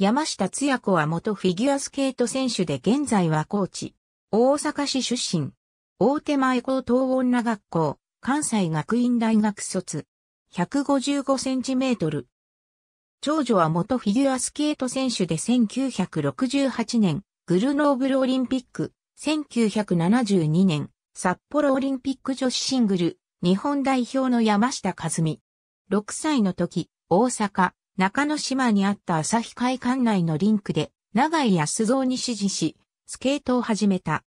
山下つ也子は元フィギュアスケート選手で現在はコーチ。大阪市出身。大手前高等女学校、関西学院大学卒。155センチメートル。長女は元フィギュアスケート選手で1968年、グルノーブルオリンピック、1972年、札幌オリンピック女子シングル、日本代表の山下和美。6歳の時、大阪、中野島にあった朝日会館内のリンクで、長井康造に指示し、スケートを始めた。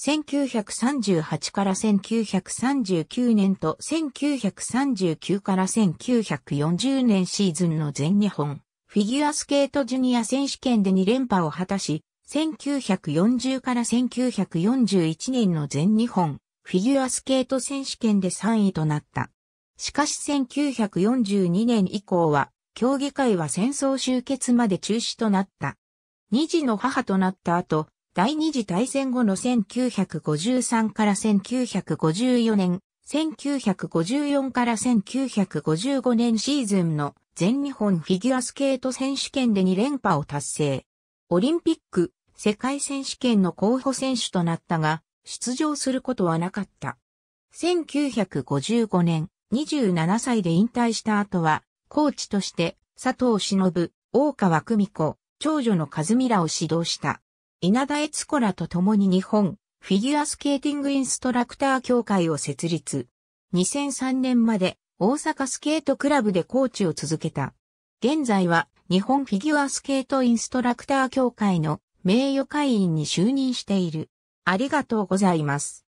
1938から1939年と1939から1940年シーズンの全日本フィギュアスケートジュニア選手権で2連覇を果たし、1940から1941年の全日本フィギュアスケート選手権で3位となった。しかし1942年以降は競技会は戦争終結まで中止となった。二児の母となった後、第二次大戦後の1953から1954年、1954から1955年シーズンの全日本フィギュアスケート選手権で2連覇を達成。オリンピック、世界選手権の候補選手となったが、出場することはなかった。1955年、27歳で引退した後は、コーチとして佐藤忍、大川久美子、長女の和美らを指導した。稲田悦子らと共に日本フィギュアスケーティングインストラクター協会を設立。2003年まで大阪スケートクラブでコーチを続けた。現在は日本フィギュアスケートインストラクター協会の名誉会員に就任している。ありがとうございます。